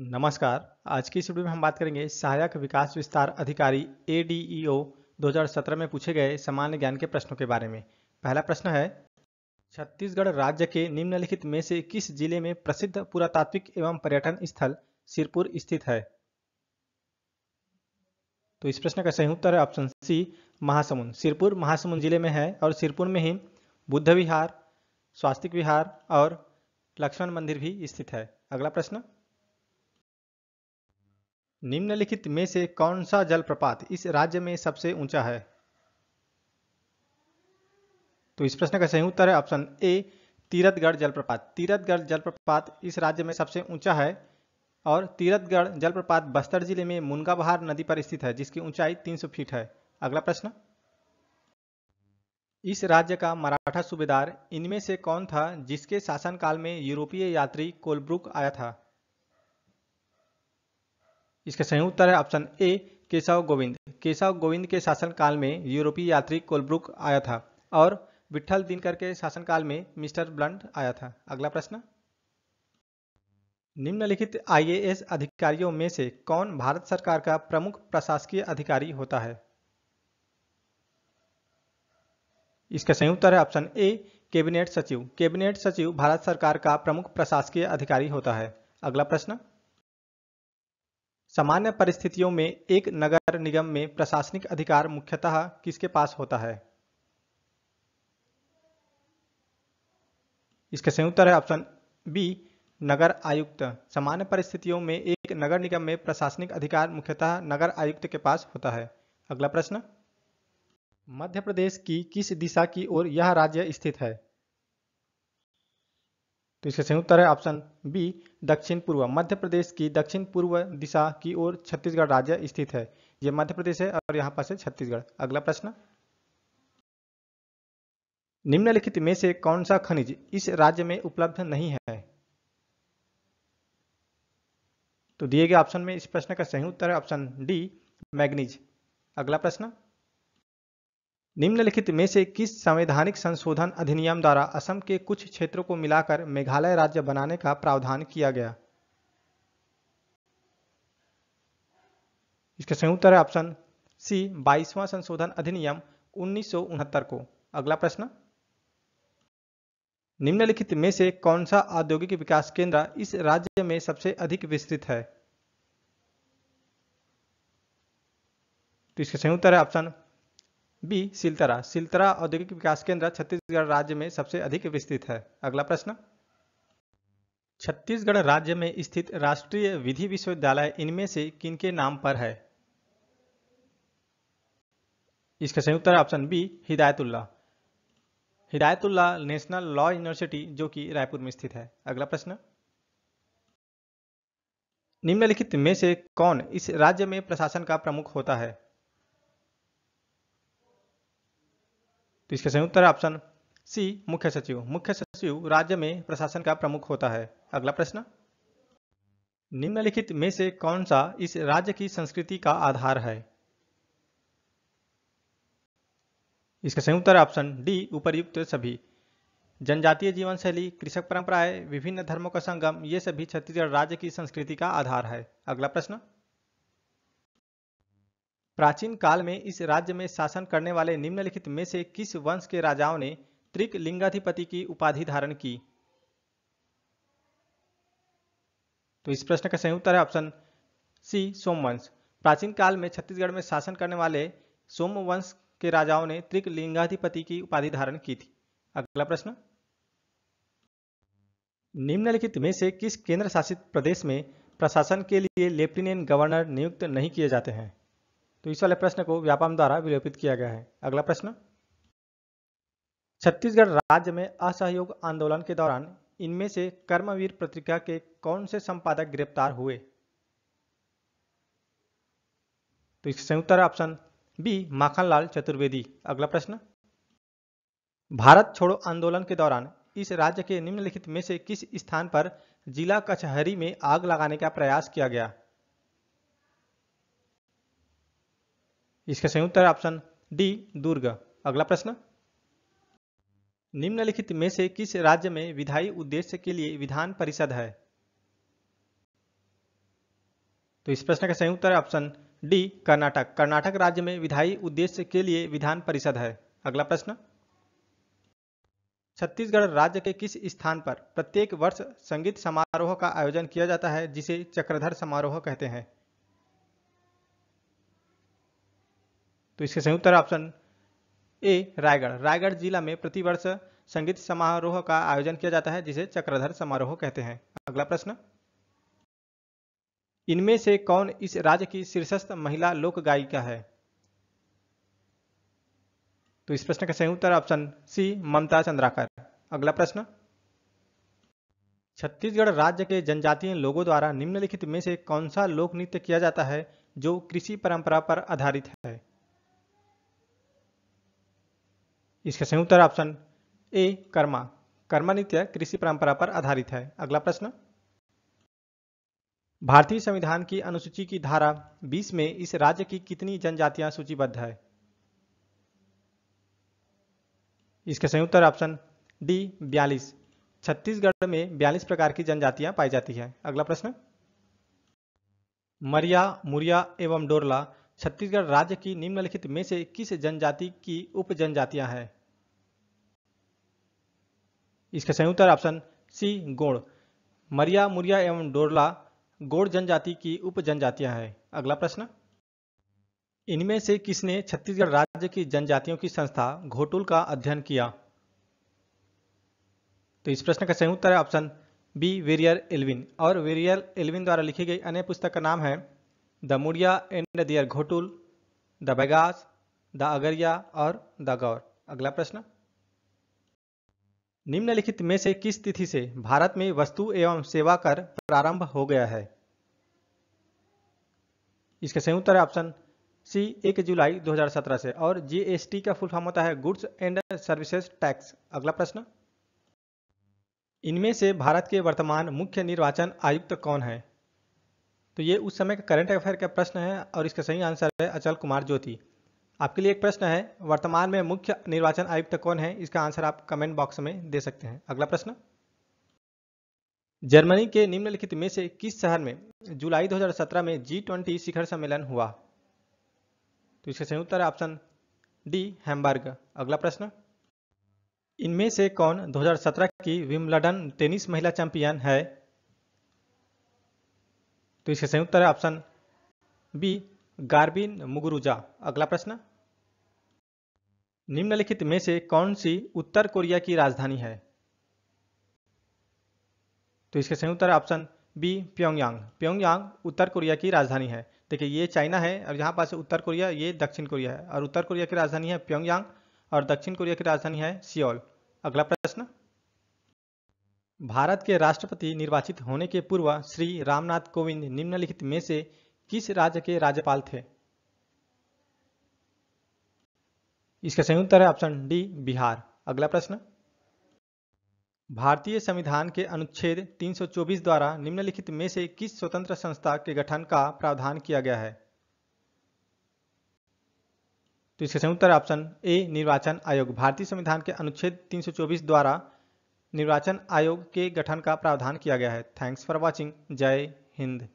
नमस्कार आज की इस वीडियो में हम बात करेंगे सहायक विकास विस्तार अधिकारी ए डी ई ओ 2017 में पूछे गए सामान्य ज्ञान के प्रश्नों के बारे में पहला प्रश्न है छत्तीसगढ़ राज्य के निम्नलिखित में से किस जिले में प्रसिद्ध पुरातात्विक एवं पर्यटन स्थल सिरपुर स्थित है तो इस प्रश्न का सही उत्तर है ऑप्शन सी महासमुंद सिरपुर महासमुंद जिले में है और सिरपुर में ही बुद्ध विहार स्वास्तिक विहार और लक्ष्मण मंदिर भी स्थित है अगला प्रश्न निम्नलिखित में से कौन सा जलप्रपात इस राज्य में सबसे ऊंचा है तो इस प्रश्न का सही उत्तर है ऑप्शन ए तीरथगढ़ जलप्रपात तीरथगढ़ जलप्रपात इस राज्य में सबसे ऊंचा है और तीरथगढ़ जलप्रपात बस्तर जिले में मुनगाबहार नदी पर स्थित है जिसकी ऊंचाई 300 फीट है अगला प्रश्न इस राज्य का मराठा सूबेदार इनमें से कौन था जिसके शासनकाल में यूरोपीय यात्री कोलब्रुक आया था इसका सही उत्तर है ऑप्शन ए केशव गोविंद केशव गोविंद के शासनकाल में यूरोपीय यात्री कोलब्रुक आया था और विठल दिनकर के शासनकाल में मिस्टर ब्लंट आया था अगला प्रश्न निम्नलिखित आईएएस अधिकारियों में से कौन भारत सरकार का प्रमुख प्रशासकीय अधिकारी होता है इसका सही उत्तर है ऑप्शन ए कैबिनेट सचिव कैबिनेट सचिव भारत सरकार का प्रमुख प्रशासकीय अधिकारी होता है अगला प्रश्न सामान्य परिस्थितियों में एक नगर निगम में प्रशासनिक अधिकार मुख्यतः किसके पास होता है इसका सही उत्तर है ऑप्शन बी नगर आयुक्त सामान्य परिस्थितियों में एक नगर निगम में प्रशासनिक अधिकार मुख्यतः नगर आयुक्त के पास होता है अगला प्रश्न मध्य प्रदेश की किस दिशा की ओर यह राज्य स्थित है तो इसका सही उत्तर है ऑप्शन बी दक्षिण पूर्व मध्य प्रदेश की दक्षिण पूर्व दिशा की ओर छत्तीसगढ़ राज्य स्थित है यह मध्य प्रदेश है और यहाँ पास है छत्तीसगढ़ अगला प्रश्न निम्नलिखित में से कौन सा खनिज इस राज्य में उपलब्ध नहीं है तो दिए गए ऑप्शन में इस प्रश्न का सही उत्तर है ऑप्शन डी मैग्नीज अगला प्रश्न निम्नलिखित में से किस संवैधानिक संशोधन अधिनियम द्वारा असम के कुछ क्षेत्रों को मिलाकर मेघालय राज्य बनाने का प्रावधान किया गया इसका संयुक्त उत्तर है ऑप्शन सी बाईसवां संशोधन अधिनियम उन्नीस को अगला प्रश्न निम्नलिखित में से कौन सा औद्योगिक विकास केंद्र इस राज्य में सबसे अधिक विस्तृत है तो इसका सही उत्तर है ऑप्शन बी सिलतरा सिलतरा औद्योगिक विकास केंद्र छत्तीसगढ़ राज्य में सबसे अधिक विस्तृत है अगला प्रश्न छत्तीसगढ़ राज्य में स्थित राष्ट्रीय विधि विश्वविद्यालय इनमें से किनके नाम पर है इसका संयुक्त option B Hidayatullah Hidayatullah national law university जो कि रायपुर में स्थित है अगला प्रश्न निम्नलिखित में से कौन इस राज्य में प्रशासन का प्रमुख होता है तो इसका संयुक्त उत्तर ऑप्शन सी मुख्य सचिव मुख्य सचिव राज्य में प्रशासन का प्रमुख होता है अगला प्रश्न निम्नलिखित में से कौन सा इस राज्य की संस्कृति का आधार है इसका संयुक्त ऑप्शन डी उपरयुक्त सभी जनजातीय जीवन शैली कृषक परंपराएं विभिन्न धर्मों का संगम ये सभी छत्तीसगढ़ राज्य की संस्कृति का आधार है अगला प्रश्न प्राचीन काल में इस राज्य में शासन करने वाले निम्नलिखित में से किस वंश के राजाओं ने त्रिक लिंगाधिपति की उपाधि धारण की तो इस प्रश्न का सही उत्तर है ऑप्शन सी सोमवंश प्राचीन काल में छत्तीसगढ़ में शासन करने वाले सोमवंश के राजाओं ने त्रिक लिंगाधिपति की उपाधि धारण की थी अगला प्रश्न निम्नलिखित में से किस केंद्र शासित प्रदेश में प्रशासन के लिए लेफ्टिनेंट गवर्नर नियुक्त नहीं किए जाते हैं तो इस वाले प्रश्न को व्यापम द्वारा विलोपित किया गया है अगला प्रश्न छत्तीसगढ़ राज्य में असहयोग आंदोलन के दौरान इनमें से कर्मवीर पत्रिका के कौन से संपादक गिरफ्तार हुए तो इसका संयुक्त ऑप्शन बी माखनलाल चतुर्वेदी अगला प्रश्न भारत छोड़ो आंदोलन के दौरान इस राज्य के निम्नलिखित में से किस स्थान पर जिला कचहरी में आग लगाने का प्रयास किया गया इसका सही उत्तर ऑप्शन डी दुर्ग अगला प्रश्न निम्नलिखित में से किस राज्य में विधायी उद्देश्य के लिए विधान परिषद है तो इस प्रश्न का सही है ऑप्शन डी कर्नाटक कर्नाटक राज्य में विधायी उद्देश्य के लिए विधान परिषद है अगला प्रश्न छत्तीसगढ़ राज्य के किस स्थान पर प्रत्येक वर्ष संगीत समारोह का आयोजन किया जाता है जिसे चक्रधर समारोह कहते हैं तो इसके संयुक्त ऑप्शन ए रायगढ़ रायगढ़ जिला में प्रतिवर्ष संगीत समारोह का आयोजन किया जाता है जिसे चक्रधर समारोह कहते हैं अगला प्रश्न इनमें से कौन इस राज्य की शीर्षस्थ महिला लोक गायिका है तो इस प्रश्न का सही उत्तर ऑप्शन सी ममता चंद्राकर अगला प्रश्न छत्तीसगढ़ राज्य के जनजातीय लोगों द्वारा निम्नलिखित में से कौन सा लोक नृत्य किया जाता है जो कृषि परंपरा पर आधारित है इसका संयुक्त ऑप्शन ए कर्मा कर्मा नृत्य कृषि परंपरा पर आधारित है अगला प्रश्न भारतीय संविधान की अनुसूची की धारा 20 में इस राज्य की कितनी जनजातियां सूचीबद्ध है इसका संयुक्त ऑप्शन डी बयालीस छत्तीसगढ़ में बयालीस प्रकार की जनजातियां पाई जाती है अगला प्रश्न मरिया मुरिया एवं डोरला छत्तीसगढ़ राज्य की निम्नलिखित में से किस जनजाति की उप जनजातियां हैं इसका संयुक्त ऑप्शन सी गोड़ मरिया मुरिया एवं डोरला गोड़ जनजाति की उप जनजातियां हैं अगला प्रश्न इनमें से किसने छत्तीसगढ़ राज्य की जनजातियों की संस्था घोटुल का अध्ययन किया तो इस प्रश्न का संयुक्त उत्तर है ऑप्शन बी वेरियर एल्विन और वेरियर एल्विन द्वारा लिखी गई अन्य पुस्तक का नाम है the Muria and their Ghotul the Baigas the Agaria और द गौर अगला प्रश्न निम्नलिखित में से किस तिथि से भारत में वस्तु एवं सेवा कर प्रारंभ हो गया है इसका सही उत्तर है ऑप्शन सी एक जुलाई 2017 से और जीएसटी का फुल फॉर्म होता है गुड्स एंड सर्विसेज टैक्स अगला प्रश्न इनमें से भारत के वर्तमान मुख्य निर्वाचन आयुक्त कौन है तो ये उस समय का करंट अफेयर का प्रश्न है और इसका सही आंसर है अचल कुमार ज्योति आपके लिए एक प्रश्न है वर्तमान में मुख्य निर्वाचन आयुक्त कौन है इसका आंसर आप कमेंट बॉक्स में दे सकते हैं अगला प्रश्न जर्मनी के निम्नलिखित में से किस शहर में जुलाई 2017 में जी ट्वेंटी शिखर सम्मेलन हुआ तो इसका सही उत्तर ऑप्शन डी हैम्बर्ग अगला प्रश्न इनमें से कौन 2017 की विमलडन टेनिस महिला चैंपियन है तो इसका सही उत्तर ऑप्शन बी गार्बिन मुगुरुजा अगला प्रश्न निम्नलिखित में से कौन सी उत्तर कोरिया की राजधानी है तो इसके सही उत्तर ऑप्शन बी प्योंगयांग प्योंगयांग उत्तर कोरिया की राजधानी है देखिए ये चाइना है और यहाँ पास उत्तर कोरिया ये दक्षिण कोरिया है और उत्तर कोरिया की राजधानी है प्योंगयांग और दक्षिण कोरिया की राजधानी है सियोल अगला प्रश्न भारत के राष्ट्रपति निर्वाचित होने के पूर्व श्री रामनाथ कोविंद निम्नलिखित में से किस राज्य के राज्यपाल थे इसका सही उत्तर है ऑप्शन डी बिहार अगला प्रश्न भारतीय संविधान के अनुच्छेद 324 द्वारा निम्नलिखित में से किस स्वतंत्र संस्था के गठन का प्रावधान किया गया है तो इसका सही उत्तर ऑप्शन ए निर्वाचन आयोग भारतीय संविधान के अनुच्छेद 324 द्वारा निर्वाचन आयोग के गठन का प्रावधान किया गया है थैंक्स फॉर वॉचिंग जय हिंद